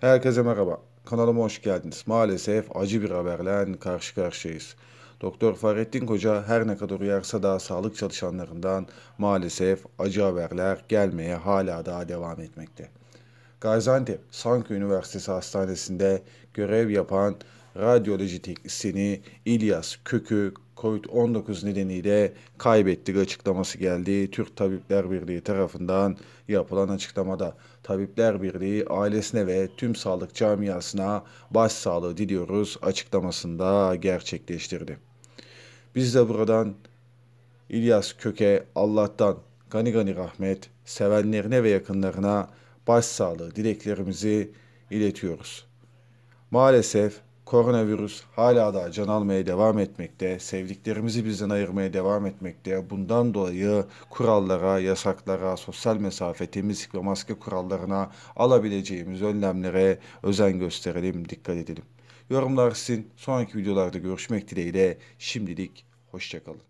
Herkese merhaba. Kanalıma hoş geldiniz. Maalesef acı bir haberle karşı karşıyayız. Doktor Fahrettin Koca her ne kadar uyarsa da sağlık çalışanlarından maalesef acı haberler gelmeye hala daha devam etmekte. Gaziantep Sankı Üniversitesi Hastanesi'nde görev yapan radyoloji teknisyeni İlyas Kökü Covid-19 nedeniyle kaybettik açıklaması geldi. Türk Tabipler Birliği tarafından yapılan açıklamada Tabipler Birliği ailesine ve tüm sağlık camiasına başsağlığı diliyoruz açıklamasında gerçekleştirdi. Biz de buradan İlyas Köke Allah'tan gani gani rahmet, sevenlerine ve yakınlarına başsağlığı dileklerimizi iletiyoruz. Maalesef Koronavirüs hala da can almaya devam etmekte, sevdiklerimizi bizden ayırmaya devam etmekte. Bundan dolayı kurallara, yasaklara, sosyal mesafe, temizlik ve maske kurallarına alabileceğimiz önlemlere özen gösterelim, dikkat edelim. Yorumlar sizin. Sonraki videolarda görüşmek dileğiyle. Şimdilik hoşçakalın.